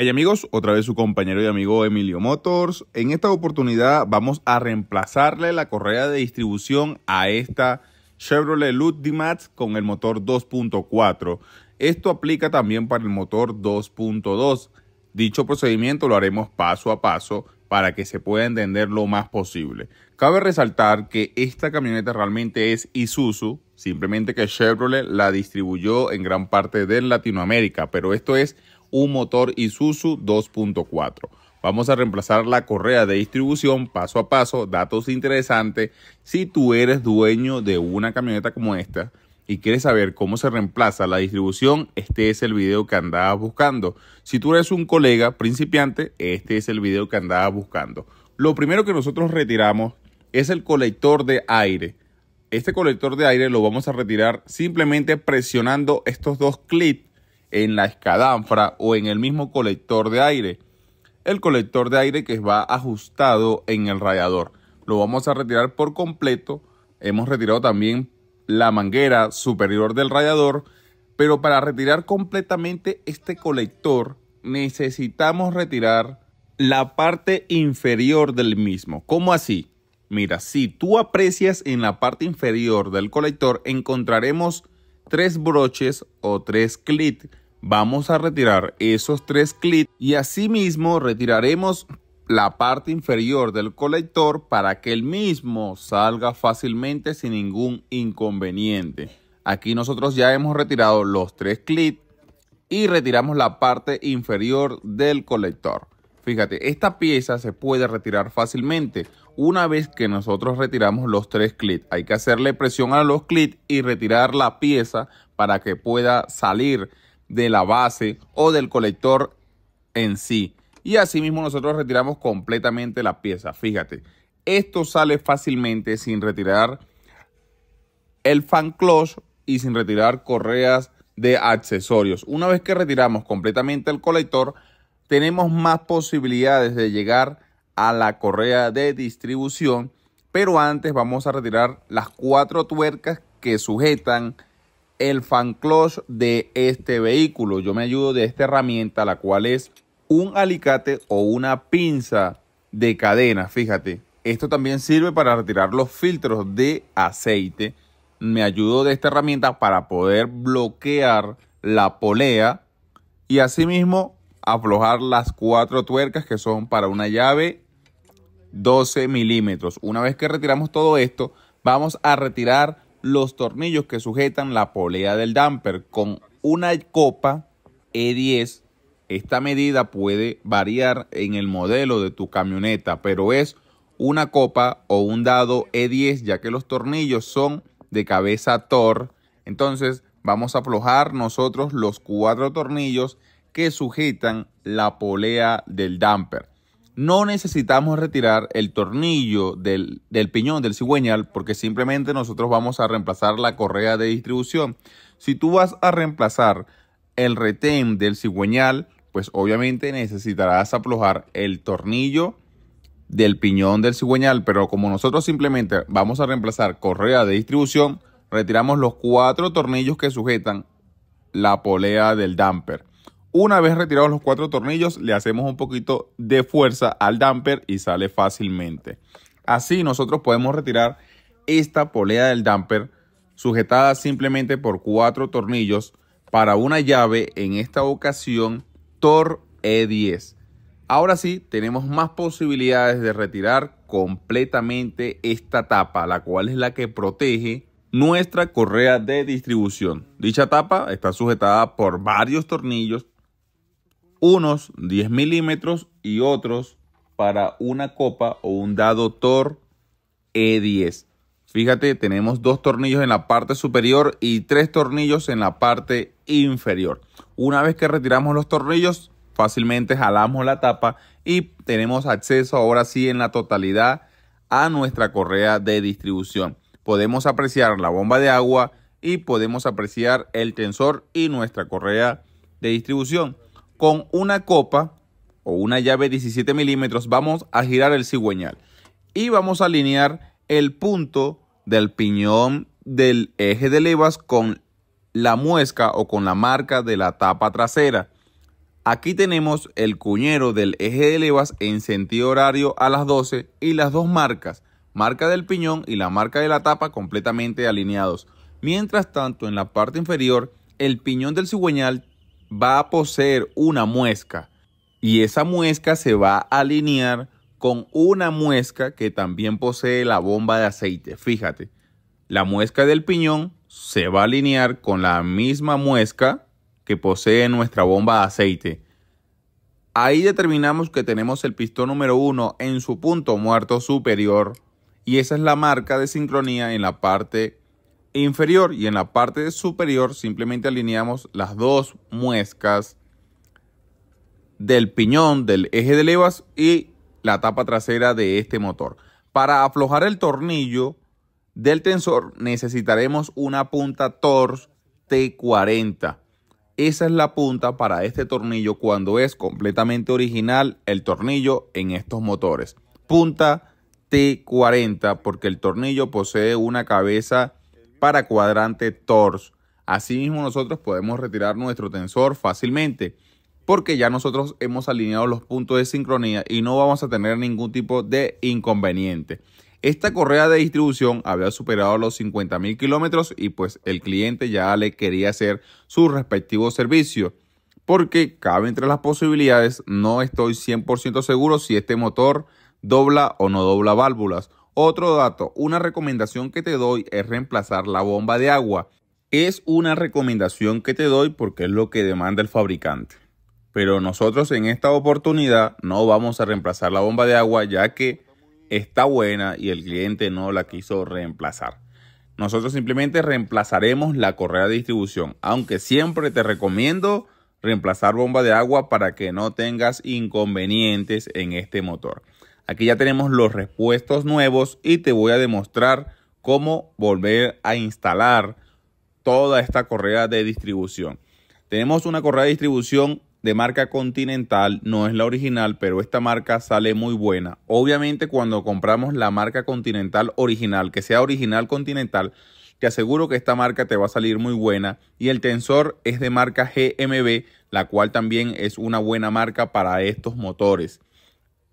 Hey amigos, otra vez su compañero y amigo Emilio Motors. En esta oportunidad vamos a reemplazarle la correa de distribución a esta Chevrolet Ludimax con el motor 2.4. Esto aplica también para el motor 2.2. Dicho procedimiento lo haremos paso a paso para que se pueda entender lo más posible. Cabe resaltar que esta camioneta realmente es Isuzu, simplemente que Chevrolet la distribuyó en gran parte de Latinoamérica, pero esto es un motor Isuzu 2.4. Vamos a reemplazar la correa de distribución paso a paso, datos interesantes. Si tú eres dueño de una camioneta como esta y quieres saber cómo se reemplaza la distribución, este es el video que andabas buscando. Si tú eres un colega principiante, este es el video que andabas buscando. Lo primero que nosotros retiramos es el colector de aire. Este colector de aire lo vamos a retirar simplemente presionando estos dos clips en la escadanfra o en el mismo colector de aire. El colector de aire que va ajustado en el radiador. Lo vamos a retirar por completo. Hemos retirado también la manguera superior del radiador. Pero para retirar completamente este colector necesitamos retirar la parte inferior del mismo. ¿Cómo así? Mira, si tú aprecias en la parte inferior del colector encontraremos tres broches o tres clips Vamos a retirar esos tres clips y asimismo retiraremos la parte inferior del colector para que el mismo salga fácilmente sin ningún inconveniente. Aquí nosotros ya hemos retirado los tres clips y retiramos la parte inferior del colector. Fíjate, esta pieza se puede retirar fácilmente una vez que nosotros retiramos los tres clips. Hay que hacerle presión a los clips y retirar la pieza para que pueda salir de la base o del colector en sí. Y asimismo nosotros retiramos completamente la pieza. Fíjate, esto sale fácilmente sin retirar el fan clutch y sin retirar correas de accesorios. Una vez que retiramos completamente el colector, tenemos más posibilidades de llegar a la correa de distribución, pero antes vamos a retirar las cuatro tuercas que sujetan el fan clutch de este vehículo. Yo me ayudo de esta herramienta, la cual es un alicate o una pinza de cadena, fíjate. Esto también sirve para retirar los filtros de aceite. Me ayudo de esta herramienta para poder bloquear la polea y asimismo aflojar las cuatro tuercas que son para una llave 12 milímetros. Una vez que retiramos todo esto, vamos a retirar los tornillos que sujetan la polea del damper con una copa E10. Esta medida puede variar en el modelo de tu camioneta, pero es una copa o un dado E10 ya que los tornillos son de cabeza Thor Entonces vamos a aflojar nosotros los cuatro tornillos que sujetan la polea del damper no necesitamos retirar el tornillo del, piñón, del cigüeñal, porque simplemente nosotros vamos a reemplazar la correa de distribución. Si tú vas a reemplazar el retén del cigüeñal, pues obviamente necesitarás aflojar el tornillo del piñón del cigüeñal, pero como nosotros simplemente vamos a reemplazar correa de distribución, retiramos los cuatro tornillos que sujetan la polea del damper. Una vez retirados los cuatro tornillos, le hacemos un poquito de fuerza al damper y sale fácilmente. Así nosotros podemos retirar esta polea del damper sujetada simplemente por cuatro tornillos para una llave, en esta ocasión Tor E10. Ahora sí, tenemos más posibilidades de retirar completamente esta tapa, la cual es la que protege nuestra correa de distribución. Dicha tapa está sujetada por varios tornillos unos 10 milímetros y otros para una copa o un dado TOR E10. Fíjate, tenemos dos tornillos en la parte superior y tres tornillos en la parte inferior. Una vez que retiramos los tornillos, fácilmente jalamos la tapa y tenemos acceso ahora sí en la totalidad a nuestra correa de distribución. Podemos apreciar la bomba de agua y podemos apreciar el tensor y nuestra correa de distribución con una copa o una llave 17 milímetros vamos a girar el cigüeñal y vamos a alinear el punto del piñón del eje de levas con la muesca o con la marca de la tapa trasera. Aquí tenemos el cuñero del eje de levas en sentido horario a las 12 y las dos marcas, marca del piñón y la marca de la tapa completamente alineados. Mientras tanto, en la parte inferior, el piñón del cigüeñal va a poseer una muesca y esa muesca se va a alinear con una muesca que también posee la bomba de aceite. Fíjate, la muesca del piñón se va a alinear con la misma muesca que posee nuestra bomba de aceite. Ahí determinamos que tenemos el pistón número 1 en su punto muerto superior y esa es la marca de sincronía en la parte inferior y en la parte superior simplemente alineamos las dos muescas del piñón del eje de levas y la tapa trasera de este motor. Para aflojar el tornillo del tensor necesitaremos una punta Torx T40. Esa es la punta para este tornillo cuando es completamente original el tornillo en estos motores. Punta T40 porque el tornillo posee una cabeza para cuadrante TORS. Asimismo, nosotros podemos retirar nuestro tensor fácilmente porque ya nosotros hemos alineado los puntos de sincronía y no vamos a tener ningún tipo de inconveniente. Esta correa de distribución había superado los 50.000 kilómetros y pues el cliente ya le quería hacer su respectivo servicio. Porque cabe entre las posibilidades, no estoy 100% seguro si este motor dobla o no dobla válvulas. Otro dato, una recomendación que te doy es reemplazar la bomba de agua. Es una recomendación que te doy porque es lo que demanda el fabricante. Pero nosotros en esta oportunidad no vamos a reemplazar la bomba de agua ya que está buena y el cliente no la quiso reemplazar. Nosotros simplemente reemplazaremos la correa de distribución, aunque siempre te recomiendo reemplazar bomba de agua para que no tengas inconvenientes en este motor. Aquí ya tenemos los repuestos nuevos y te voy a demostrar cómo volver a instalar toda esta correa de distribución. Tenemos una correa de distribución de marca Continental, no es la original, pero esta marca sale muy buena. Obviamente cuando compramos la marca Continental original, que sea original Continental, te aseguro que esta marca te va a salir muy buena y el tensor es de marca GMB, la cual también es una buena marca para estos motores.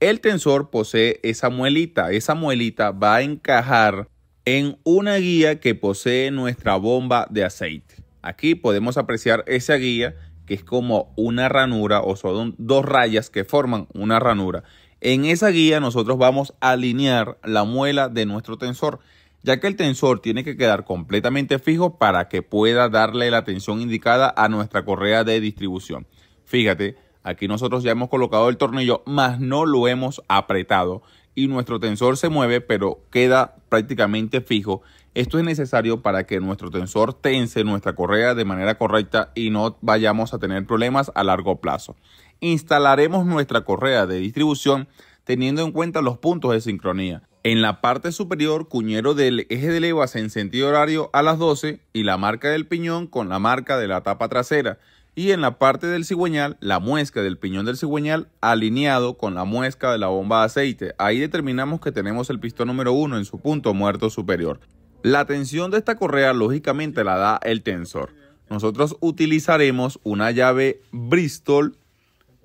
El tensor posee esa muelita. Esa muelita va a encajar en una guía que posee nuestra bomba de aceite. Aquí podemos apreciar esa guía que es como una ranura o son dos rayas que forman una ranura. En esa guía nosotros vamos a alinear la muela de nuestro tensor, ya que el tensor tiene que quedar completamente fijo para que pueda darle la tensión indicada a nuestra correa de distribución. Fíjate, Aquí nosotros ya hemos colocado el tornillo, mas no lo hemos apretado y nuestro tensor se mueve, pero queda prácticamente fijo. Esto es necesario para que nuestro tensor tense nuestra correa de manera correcta y no vayamos a tener problemas a largo plazo. Instalaremos nuestra correa de distribución teniendo en cuenta los puntos de sincronía. En la parte superior, cuñero del eje de levas en sentido horario a las 12 y la marca del piñón con la marca de la tapa trasera y en la parte del cigüeñal, la muesca del piñón del cigüeñal alineado con la muesca de la bomba de aceite. Ahí determinamos que tenemos el pistón número 1 en su punto muerto superior. La tensión de esta correa lógicamente la da el tensor. Nosotros utilizaremos una llave Bristol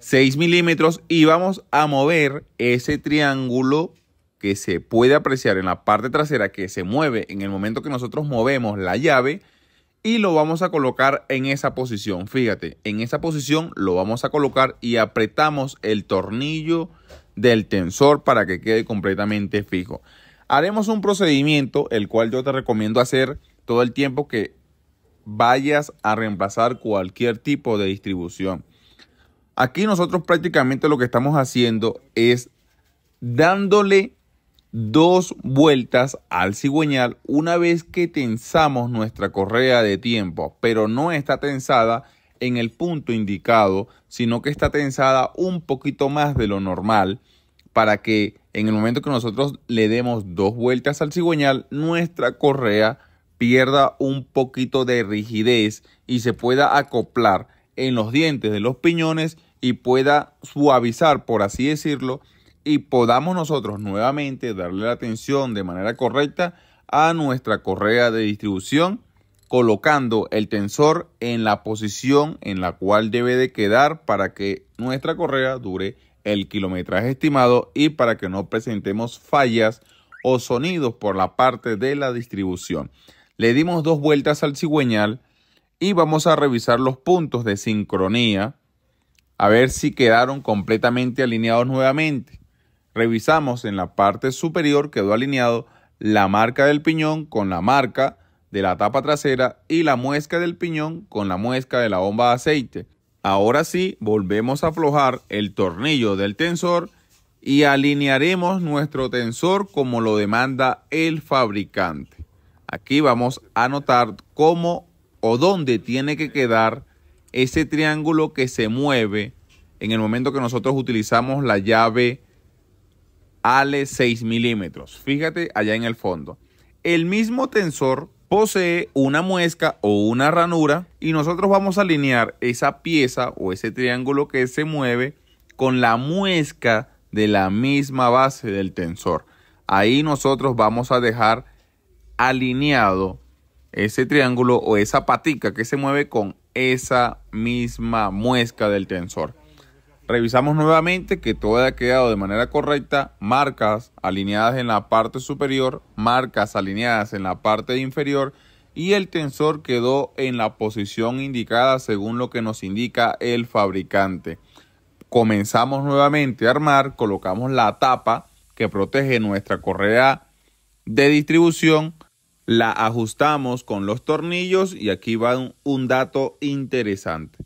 6 milímetros y vamos a mover ese triángulo que se puede apreciar en la parte trasera que se mueve en el momento que nosotros movemos la llave y lo vamos a colocar en esa posición. Fíjate, en esa posición lo vamos a colocar y apretamos el tornillo del tensor para que quede completamente fijo. Haremos un procedimiento, el cual yo te recomiendo hacer todo el tiempo que vayas a reemplazar cualquier tipo de distribución. Aquí nosotros prácticamente lo que estamos haciendo es dándole dos vueltas al cigüeñal una vez que tensamos nuestra correa de tiempo, pero no está tensada en el punto indicado, sino que está tensada un poquito más de lo normal para que en el momento que nosotros le demos dos vueltas al cigüeñal, nuestra correa pierda un poquito de rigidez y se pueda acoplar en los dientes de los piñones y pueda suavizar, por así decirlo, y podamos nosotros nuevamente darle la atención de manera correcta a nuestra correa de distribución colocando el tensor en la posición en la cual debe de quedar para que nuestra correa dure el kilometraje estimado y para que no presentemos fallas o sonidos por la parte de la distribución. Le dimos dos vueltas al cigüeñal y vamos a revisar los puntos de sincronía a ver si quedaron completamente alineados nuevamente revisamos en la parte superior quedó alineado la marca del piñón con la marca de la tapa trasera y la muesca del piñón con la muesca de la bomba de aceite. Ahora sí, volvemos a aflojar el tornillo del tensor y alinearemos nuestro tensor como lo demanda el fabricante. Aquí vamos a notar cómo o dónde tiene que quedar ese triángulo que se mueve en el momento que nosotros utilizamos la llave ALE 6 milímetros. Fíjate allá en el fondo. El mismo tensor posee una muesca o una ranura y nosotros vamos a alinear esa pieza o ese triángulo que se mueve con la muesca de la misma base del tensor. Ahí nosotros vamos a dejar alineado ese triángulo o esa patica que se mueve con esa misma muesca del tensor. Revisamos nuevamente que todo ha quedado de manera correcta, marcas alineadas en la parte superior, marcas alineadas en la parte inferior y el tensor quedó en la posición indicada según lo que nos indica el fabricante. Comenzamos nuevamente a armar, colocamos la tapa que protege nuestra correa de distribución, la ajustamos con los tornillos y aquí va un dato interesante.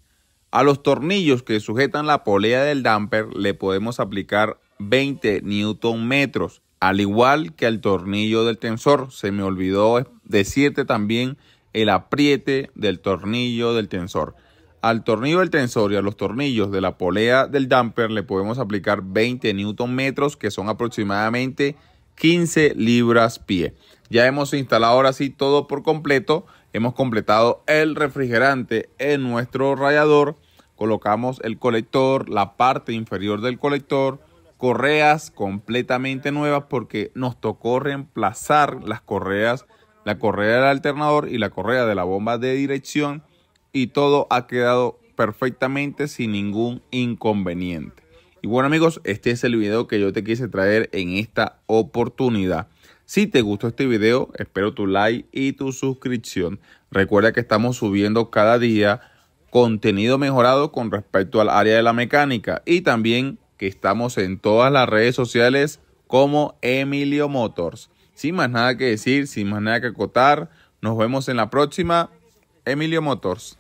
A los tornillos que sujetan la polea del damper le podemos aplicar 20 newton metros, al igual que al tornillo del tensor. Se me olvidó decirte también el apriete del tornillo del tensor. Al tornillo del tensor y a los tornillos de la polea del damper le podemos aplicar 20 newton metros, que son aproximadamente 15 libras pie. Ya hemos instalado ahora sí todo por completo. Hemos completado el refrigerante en nuestro radiador colocamos el colector, la parte inferior del colector, correas completamente nuevas porque nos tocó reemplazar las correas, la correa del alternador y la correa de la bomba de dirección y todo ha quedado perfectamente sin ningún inconveniente. Y bueno amigos, este es el video que yo te quise traer en esta oportunidad. Si te gustó este video, espero tu like y tu suscripción. Recuerda que estamos subiendo cada día contenido mejorado con respecto al área de la mecánica y también que estamos en todas las redes sociales como Emilio Motors. Sin más nada que decir, sin más nada que acotar, nos vemos en la próxima. Emilio Motors.